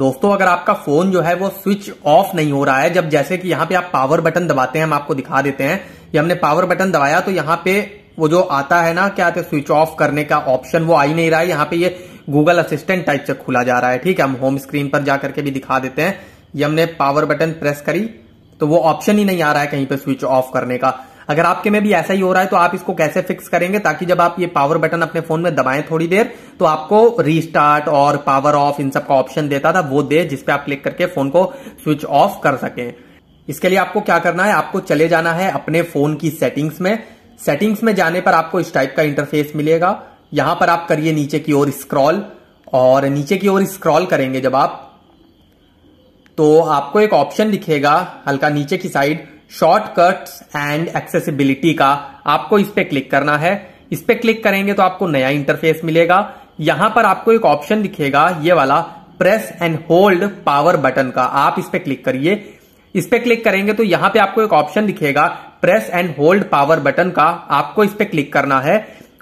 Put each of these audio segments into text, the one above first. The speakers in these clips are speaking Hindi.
दोस्तों अगर आपका फोन जो है वो स्विच ऑफ नहीं हो रहा है जब जैसे कि यहाँ पे आप पावर बटन दबाते हैं हम आपको दिखा देते हैं ये हमने पावर बटन दबाया तो यहाँ पे वो जो आता है ना क्या आते स्विच ऑफ करने का ऑप्शन वो आ ही नहीं रहा है यहाँ पे ये गूगल असिस्टेंट टाइप से खुला जा रहा है ठीक है हम होम स्क्रीन पर जाकर के भी दिखा देते हैं ये हमने पावर बटन प्रेस करी तो वो ऑप्शन ही नहीं आ रहा है कहीं पर स्विच ऑफ करने का अगर आपके में भी ऐसा ही हो रहा है तो आप इसको कैसे फिक्स करेंगे ताकि जब आप ये पावर बटन अपने फोन में दबाएं थोड़ी देर तो आपको रीस्टार्ट और पावर ऑफ इन सब का ऑप्शन देता था वो दे जिसपे आप क्लिक करके फोन को स्विच ऑफ कर सकें इसके लिए आपको क्या करना है आपको चले जाना है अपने फोन की सेटिंग्स में सेटिंग्स में जाने पर आपको इस टाइप का इंटरफेस मिलेगा यहां पर आप करिए नीचे की ओर स्क्रॉल और नीचे की ओर स्क्रॉल करेंगे जब आप तो आपको एक ऑप्शन दिखेगा हल्का नीचे की साइड शॉर्टकट्स एंड एक्सेसिबिलिटी का आपको इस पर क्लिक करना है इस पर क्लिक करेंगे तो आपको नया इंटरफेस मिलेगा यहां पर आपको एक ऑप्शन दिखेगा ये वाला press and hold power button का आप इस पर क्लिक करिए इस पर क्लिक करेंगे तो यहां पे आपको एक ऑप्शन दिखेगा press and hold power button का आपको इस पर क्लिक करना है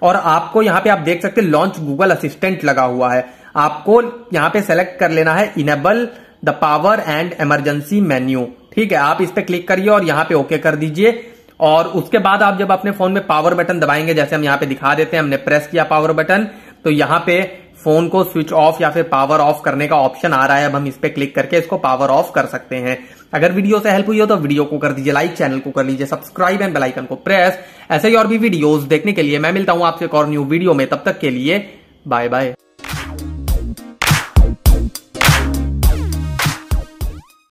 और आपको यहाँ पे आप देख सकते हैं लॉन्च गूगल असिस्टेंट लगा हुआ है आपको यहाँ पे सेलेक्ट कर लेना है enable the power and emergency menu ठीक है आप इस पर क्लिक करिए और यहां पे ओके कर दीजिए और उसके बाद आप जब अपने फोन में पावर बटन दबाएंगे जैसे हम यहाँ पे दिखा देते हैं हमने प्रेस किया पावर बटन तो यहाँ पे फोन को स्विच ऑफ या फिर पावर ऑफ करने का ऑप्शन आ रहा है अब हम इस पर क्लिक करके इसको पावर ऑफ कर सकते हैं अगर वीडियो से हेल्प हुई हो तो वीडियो को कर दीजिए लाइक चैनल को कर लीजिए सब्सक्राइब एंड बेलाइकन को प्रेस ऐसे ही और भी वीडियोज देखने के लिए मैं मिलता हूं आपसे एक और न्यू वीडियो में तब तक के लिए बाय बाय